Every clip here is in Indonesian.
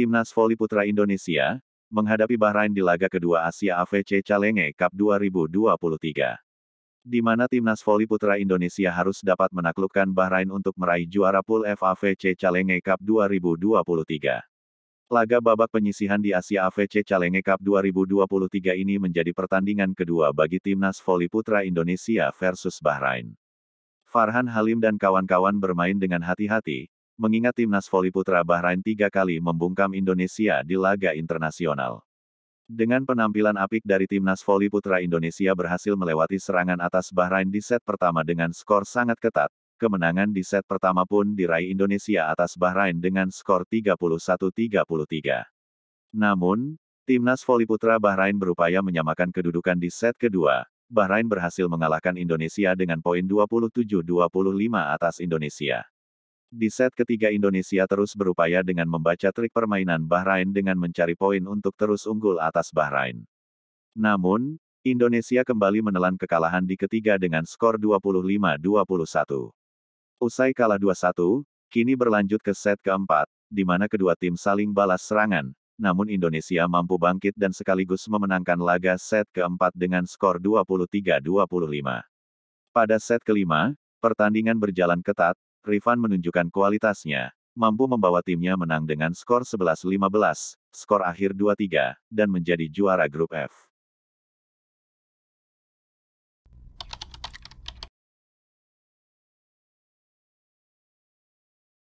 Timnas Voli Putra Indonesia, menghadapi Bahrain di laga kedua Asia AFC Calenge Cup 2023. Di mana Timnas Voli Putra Indonesia harus dapat menaklukkan Bahrain untuk meraih juara pool AFC Calenge Cup 2023. Laga babak penyisihan di Asia AFC Calenge Cup 2023 ini menjadi pertandingan kedua bagi timnas voli putra Indonesia versus Bahrain. Farhan Halim dan kawan-kawan bermain dengan hati-hati, mengingat timnas voli putra Bahrain tiga kali membungkam Indonesia di laga internasional. Dengan penampilan apik dari timnas voli putra Indonesia berhasil melewati serangan atas Bahrain di set pertama dengan skor sangat ketat, kemenangan di set pertama pun diraih Indonesia atas Bahrain dengan skor 31-33. Namun, timnas voli putra Bahrain berupaya menyamakan kedudukan di set kedua. Bahrain berhasil mengalahkan Indonesia dengan poin 27-25 atas Indonesia. Di set ketiga Indonesia terus berupaya dengan membaca trik permainan Bahrain dengan mencari poin untuk terus unggul atas Bahrain. Namun, Indonesia kembali menelan kekalahan di ketiga dengan skor 25-21. Usai kalah 2-1, kini berlanjut ke set keempat, di mana kedua tim saling balas serangan, namun Indonesia mampu bangkit dan sekaligus memenangkan laga set keempat dengan skor 23-25. Pada set kelima, pertandingan berjalan ketat, Rifan menunjukkan kualitasnya, mampu membawa timnya menang dengan skor 11-15, skor akhir 2-3, dan menjadi juara grup F.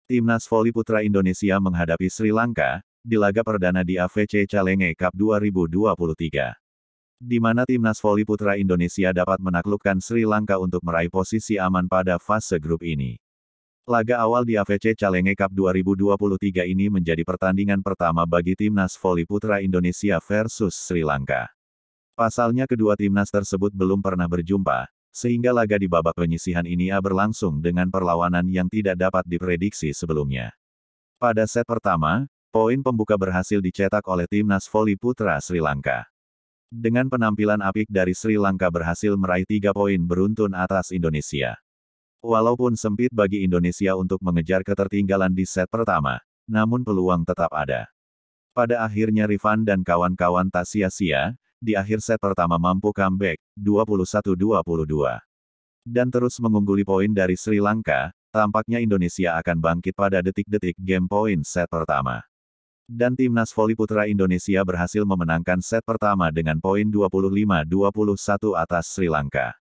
Timnas voli putra Indonesia menghadapi Sri Lanka di laga perdana di AVC Calenge Cup 2023. Di mana timnas voli putra Indonesia dapat menaklukkan Sri Lanka untuk meraih posisi aman pada fase grup ini. Laga awal di AVC Calenge Cup 2023 ini menjadi pertandingan pertama bagi timnas voli putra Indonesia versus Sri Lanka. Pasalnya kedua timnas tersebut belum pernah berjumpa, sehingga laga di babak penyisihan ini A berlangsung dengan perlawanan yang tidak dapat diprediksi sebelumnya. Pada set pertama, poin pembuka berhasil dicetak oleh timnas voli putra Sri Lanka. Dengan penampilan apik dari Sri Lanka berhasil meraih tiga poin beruntun atas Indonesia. Walaupun sempit bagi Indonesia untuk mengejar ketertinggalan di set pertama, namun peluang tetap ada. Pada akhirnya Rifan dan kawan-kawan tak sia-sia, di akhir set pertama mampu comeback, 21-22. Dan terus mengungguli poin dari Sri Lanka, tampaknya Indonesia akan bangkit pada detik-detik game poin set pertama. Dan timnas voli putra Indonesia berhasil memenangkan set pertama dengan poin 25-21 atas Sri Lanka.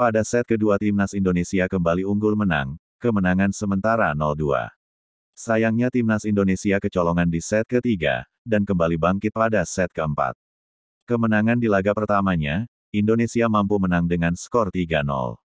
Pada set kedua timnas Indonesia kembali unggul menang, kemenangan sementara 0-2. Sayangnya timnas Indonesia kecolongan di set ketiga, dan kembali bangkit pada set keempat. Kemenangan di laga pertamanya, Indonesia mampu menang dengan skor 3-0.